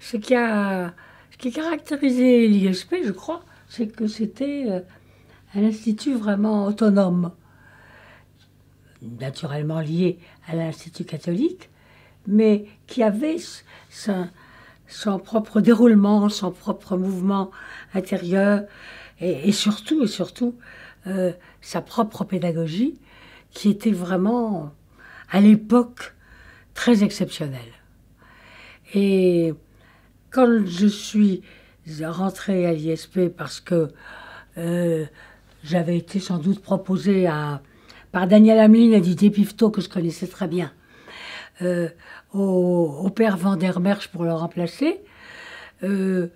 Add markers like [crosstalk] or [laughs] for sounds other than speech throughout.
Ce qui, a, ce qui caractérisait l'ISP, je crois, c'est que c'était euh, un institut vraiment autonome, naturellement lié à l'Institut catholique, mais qui avait son, propre déroulement, son propre mouvement intérieur, et, surtout, et surtout, euh, sa propre pédagogie, qui était vraiment, à l'époque, très exceptionnelle. Et quand je suis rentrée à l'ISP, parce que euh, j'avais été sans doute proposée à, par Daniel Hamelin et Didier Pifto, que je connaissais très bien, euh, au, au, père Vandermerch pour le remplacer, euh,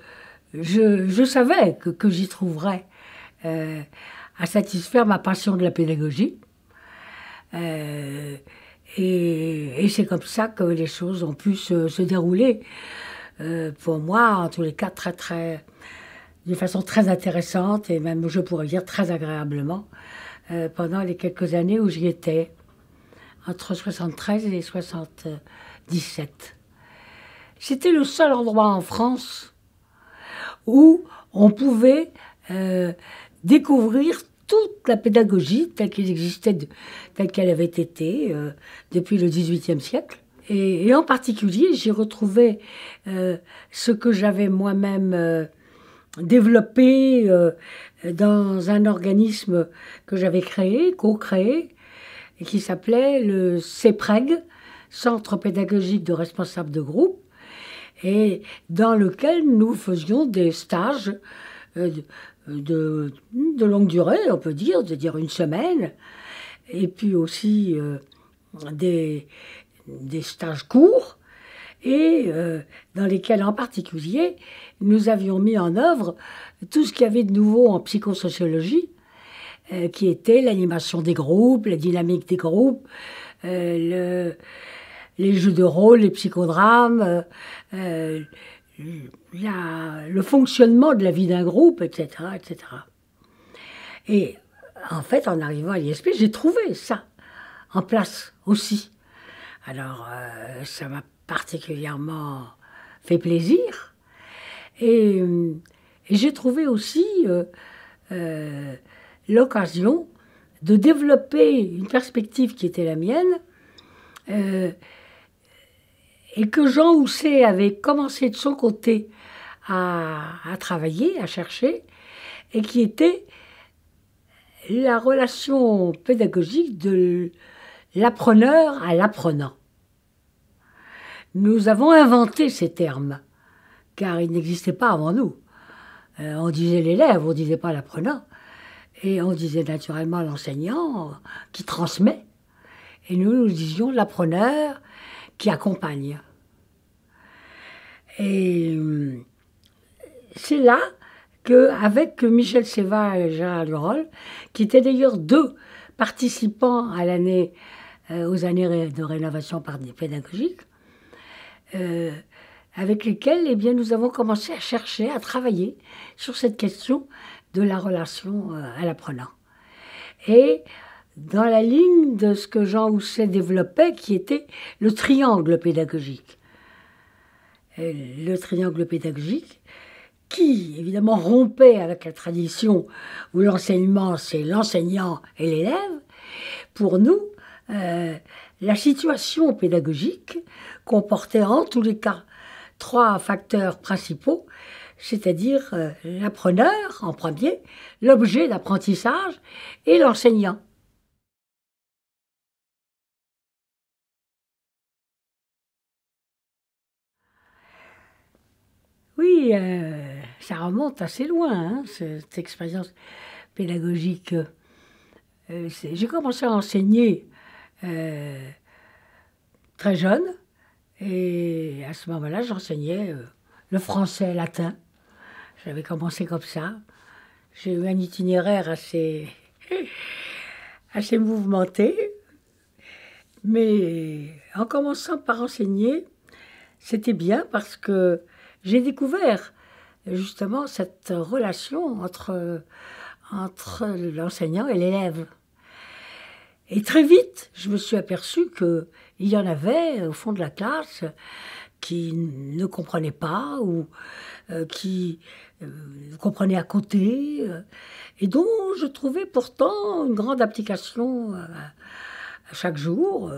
je, savais que, j'y trouverais à satisfaire ma passion de la pédagogie. et, c'est comme ça que les choses ont pu se dérouler. Euh, pour moi, en tous les cas, très, très, de façon très intéressante et même, je pourrais dire, très agréablement euh, pendant les quelques années où j'y étais, entre 73 et 77. C'était le seul endroit en France où on pouvait euh, découvrir toute la pédagogie telle qu'elle existait, telle qu'elle avait été depuis le XVIIIe siècle. Et, en particulier, j'ai retrouvé euh, ce que j'avais moi-même euh, développé euh, dans un organisme que j'avais créé, co-créé, qui s'appelait le CEPREG, Centre pédagogique de responsables de groupe, et dans lequel nous faisions des stages de, de longue durée, on peut dire, c'est-à-dire une semaine, et puis aussi des, des stages courts et euh, dans lesquels en particulier nous avions mis en œuvre tout ce qu'il y avait de nouveau en psychosociologie, euh, qui était l'animation des groupes, la dynamique des groupes, euh, les jeux de rôle, les psychodrames, le fonctionnement de la vie d'un groupe, etc., etc. Et en fait, en arrivant à l'ISP, j'ai trouvé ça en place aussi. Alors, euh, ça m'a particulièrement fait plaisir. Et, j'ai trouvé aussi euh, euh, l'occasion de développer une perspective qui était la mienne et que Jean Housset avait commencé de son côté à, travailler, à chercher, et qui était la relation pédagogique de l'appreneur à l'apprenant. Nous avons inventé ces termes, car ils n'existaient pas avant nous. Euh, on disait l'élève, on ne disait pas l'apprenant. Et on disait naturellement l'enseignant euh, qui transmet. Et nous, nous disions l'appreneur qui accompagne. Et euh, c'est là qu'avec Michel Seva et Gérard Lurol, qui étaient d'ailleurs deux participants à l'année euh, aux années de rénovation par des pédagogiques, euh, avec lesquels eh bien, nous avons commencé à chercher, à travailler sur cette question de la relation euh, à l'apprenant. Et dans la ligne de ce que Jean Housset développait, qui était le triangle pédagogique. le triangle pédagogique qui, évidemment, rompait avec la tradition où l'enseignement, c'est l'enseignant et l'élève, pour nous, euh, la situation pédagogique comportait en tous les cas trois facteurs principaux, c'est-à-dire euh, l'appreneur en premier, l'objet d'apprentissage et l'enseignant. Oui, euh, ça remonte assez loin, hein, cette expérience pédagogique. J'ai commencé à enseigner euh, très jeune. Et à ce moment-là, j'enseignais euh, le français latin. J'avais commencé comme ça. J'ai eu un itinéraire assez, [laughs] assez mouvementé. Mais en commençant par enseigner, c'était bien parce que j'ai découvert justement cette relation entre, entre l'enseignant et l'élève. Et très vite, je me suis aperçu qu'il y en avait euh, au fond de la classe qui ne comprenaient pas ou euh, qui euh, comprenaient à côté et dont je trouvais pourtant une grande application à chaque jour.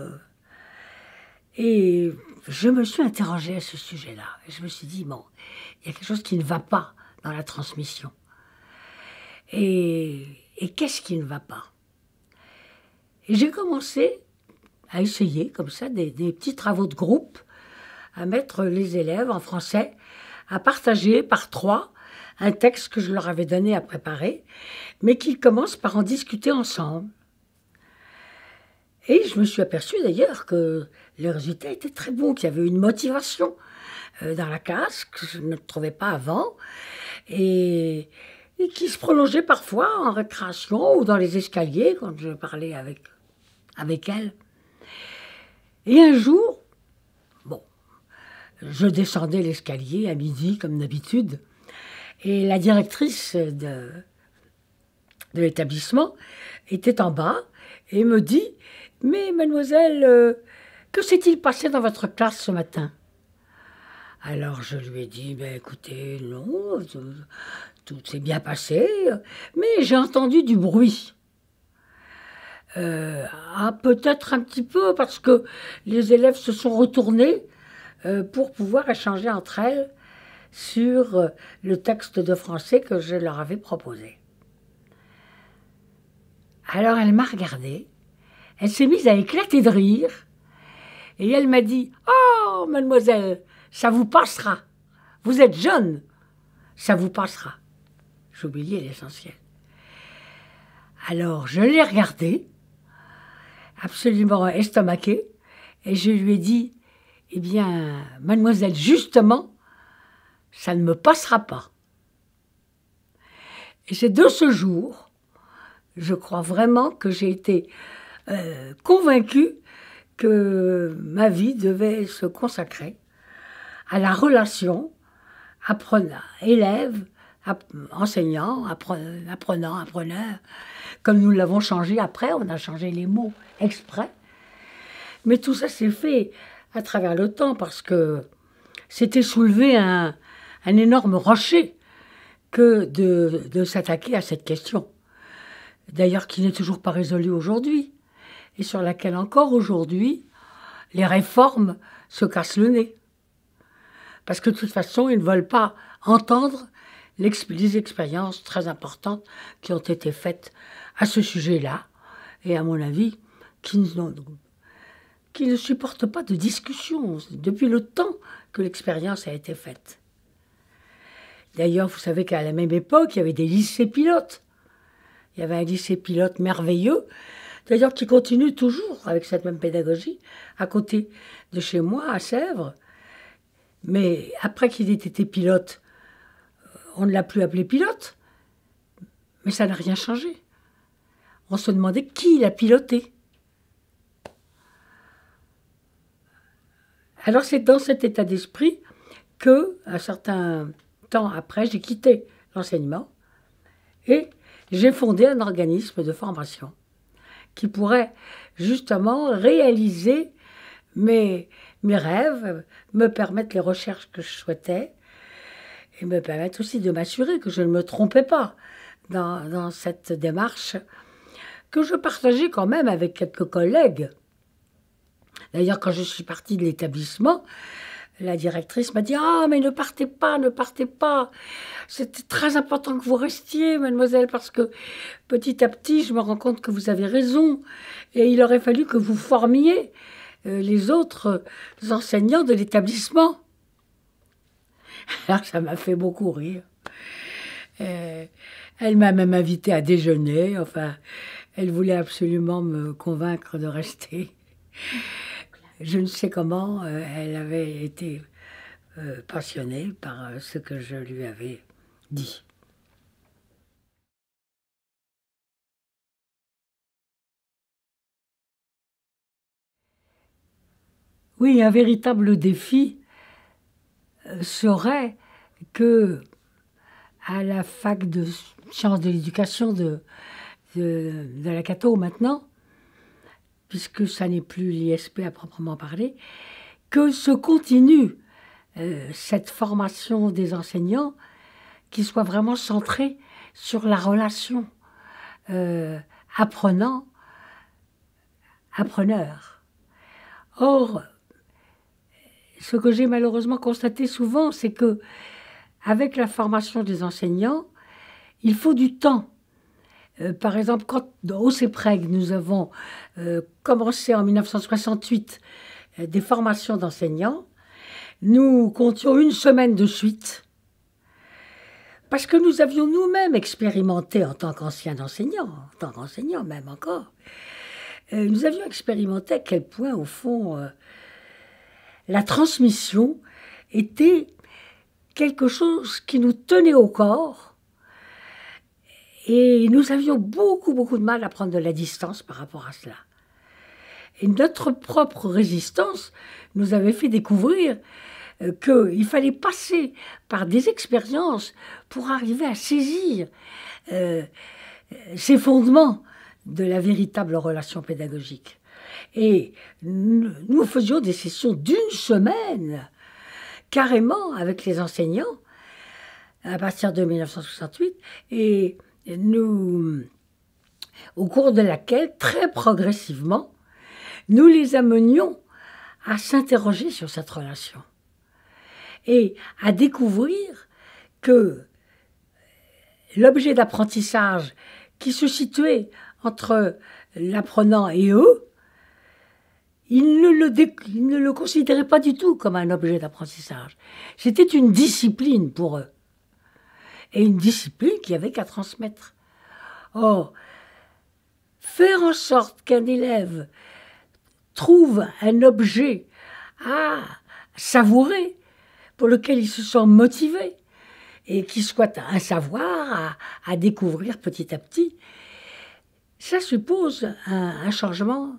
et je me suis interrogée à ce sujet-là. Je me suis dit, bon, il y a quelque chose qui ne va pas dans la transmission. et qu'est-ce qui ne va pas et j'ai commencé à essayer, comme ça, des, petits travaux de groupe, à mettre les élèves en français, à partager par trois un texte que je leur avais donné à préparer, mais qu'ils commencent par en discuter ensemble. Et je me suis aperçue d'ailleurs que les résultats étaient très bons, qu'il y avait une motivation euh, dans la classe que je ne trouvais pas avant. et qui se prolongeait parfois en récréation ou dans les escaliers quand je parlais avec avec elle. Et un jour, bon, je descendais l'escalier à midi comme d'habitude, et la directrice de, l'établissement était en bas et me dit, mais mademoiselle, euh, que s'est-il passé dans votre classe ce matin alors je lui ai dit, ben écoutez, non, tout s'est bien passé, mais j'ai entendu du bruit. Euh, ah, peut-être un petit peu parce que les élèves se sont retournés euh, pour pouvoir échanger entre elles sur euh, le texte de français que je leur avais proposé. Alors elle m'a regardée, elle s'est mise à éclater de rire et elle m'a dit Oh, mademoiselle, ça vous passera. Vous êtes jeune, ça vous passera. J'oubliais l'essentiel. Alors je l'ai regardée absolument estomaquée, et je lui ai dit, eh bien, mademoiselle, justement, ça ne me passera pas. Et c'est de ce jour, je crois vraiment que j'ai été euh, convaincue que ma vie devait se consacrer à la relation apprenant-élève enseignant, apprenant, appreneur, comme nous l'avons changé après, on a changé les mots exprès. Mais tout ça s'est fait à travers le temps parce que c'était soulever un, énorme rocher que de, de s'attaquer à cette question, d'ailleurs qui n'est toujours pas résolue aujourd'hui, et sur laquelle encore aujourd'hui, les réformes se cassent le nez. Parce que de toute façon, ils ne veulent pas entendre les expériences très importantes qui ont été faites à ce sujet-là, et à mon avis, qui, ne supportent pas de discussion depuis le temps que l'expérience a été faite. D'ailleurs, vous savez qu'à la même époque, il y avait des lycées pilotes. Il y avait un lycée pilote merveilleux, d'ailleurs qui continue toujours avec cette même pédagogie, à côté de chez moi, à Sèvres. Mais après qu'il ait été pilote, on ne l'a plus appelé pilote, mais ça n'a rien changé. On se demandait qui l'a piloté. Alors c'est dans cet état d'esprit que, un certain temps après, j'ai quitté l'enseignement et j'ai fondé un organisme de formation qui pourrait justement réaliser mes rêves, me permettre les recherches que je souhaitais, et me permettre aussi de m'assurer que je ne me trompais pas dans, cette démarche que je partageais quand même avec quelques collègues. D'ailleurs, quand je suis partie de l'établissement, la directrice m'a dit Ah, mais ne partez pas, ne partez pas. C'était très important que vous restiez, mademoiselle, parce que petit à petit, je me rends compte que vous avez raison. Et il aurait fallu que vous formiez euh, les autres enseignants de l'établissement. [laughs] Alors ça m'a fait beaucoup rire. Euh, elle m'a même invité à déjeuner. Enfin, elle voulait absolument me convaincre de rester. Je ne sais comment, euh, elle avait été euh, passionnée par ce que je lui avais dit. Oui, un véritable défi serait que à la fac de sciences de l'éducation de, de, la Cato maintenant, puisque ça n'est plus l'ISP à proprement parler, que se continue euh, cette formation des enseignants qui soit vraiment centrée sur la relation euh, apprenant-appreneur. Or, ce que j'ai malheureusement constaté souvent, c'est que avec la formation des enseignants, il faut du temps. Euh, par exemple, quand au CEPREG, nous avons euh, commencé en 1968 euh, des formations d'enseignants, nous comptions une semaine de suite, parce que nous avions nous-mêmes expérimenté en tant qu'anciens enseignants, en tant qu'enseignants même encore, nous avions expérimenté à quel point, au fond, la transmission était quelque chose qui nous tenait au corps. Et nous avions beaucoup, beaucoup de mal à prendre de la distance par rapport à cela. Et notre propre résistance nous avait fait découvrir euh, qu'il fallait passer par des expériences pour arriver à saisir euh, euh, ces fondements de la véritable relation pédagogique. Et nous, faisions des sessions d'une semaine, carrément avec les enseignants, à partir de 1968. Et nous, au cours de laquelle, très progressivement, nous les amenions à s'interroger sur cette relation et à découvrir que l'objet d'apprentissage qui se situait entre l'apprenant et eux ils ne, le considéraient pas du tout comme un objet d'apprentissage. C'était une discipline pour eux. Et une discipline qui avait qu'à transmettre. Or, faire en sorte qu'un élève trouve un objet à savourer, pour lequel il se sent motivé, et qui soit un savoir à, découvrir petit à petit, ça suppose un changement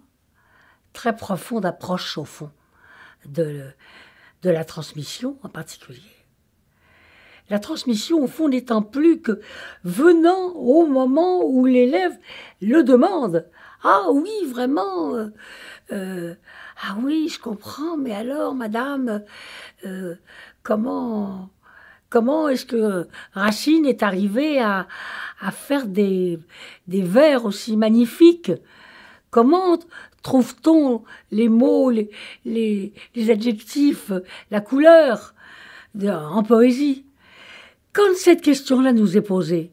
très profonde approche, au fond, de, de la transmission en particulier. La transmission, au fond, n'étant plus que venant au moment où l'élève le demande. Ah oui, vraiment. Euh, euh, ah oui, je comprends. Mais alors, madame, euh, comment comment est-ce que Racine est arrivé à, faire des, des vers aussi magnifiques Comment trouve-t-on les mots, les, adjectifs, la couleur en poésie Quand cette question-là nous est posée,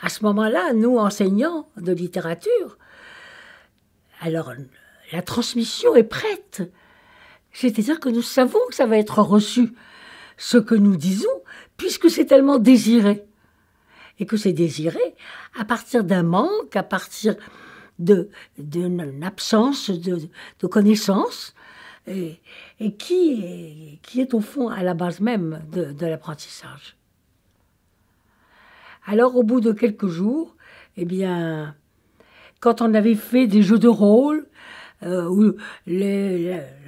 à ce moment-là, nous, enseignants de littérature, alors la transmission est prête. C'est-à-dire que nous savons que ça va être reçu, ce que nous disons, puisque c'est tellement désiré. Et que c'est désiré à partir d'un manque, à partir de, absence de, de connaissances et, et, qui, est, qui est au fond à la base même de, l'apprentissage. Alors au bout de quelques jours, eh bien, quand on avait fait des jeux de rôle, euh, où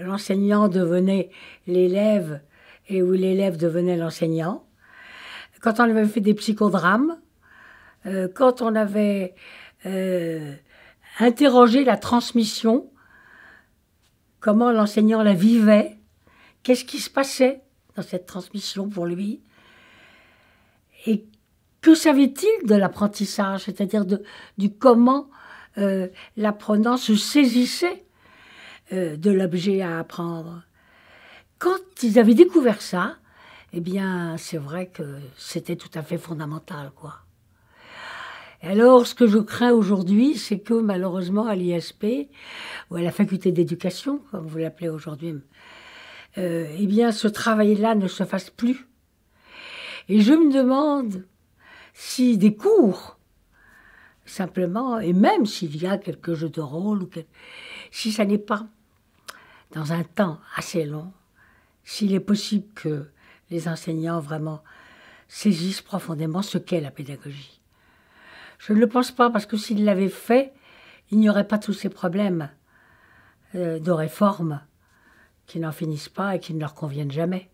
l'enseignant devenait l'élève et où l'élève devenait l'enseignant, quand on avait fait des psychodrames, euh, quand on avait euh, interroger la transmission, comment l'enseignant la vivait, qu'est-ce qui se passait dans cette transmission pour lui, et que savait-il de l'apprentissage, c'est-à-dire du comment euh, l'apprenant se saisissait euh, de l'objet à apprendre. Quand ils avaient découvert ça, eh bien, c'est vrai que c'était tout à fait fondamental, quoi alors, ce que je crains aujourd'hui, c'est que malheureusement, à l'ISP, ou à la faculté d'éducation, comme vous l'appelez aujourd'hui, euh, eh bien, ce travail-là ne se fasse plus. Et je me demande si des cours, simplement, et même s'il y a quelques jeux de rôle, ou si ça n'est pas, dans un temps assez long, s'il est possible que les enseignants vraiment saisissent profondément ce qu'est la pédagogie. Je ne le pense pas parce que s'il l'avait fait, il n'y aurait pas tous ces problèmes euh, de réforme qui n'en finissent pas et qui ne leur conviennent jamais.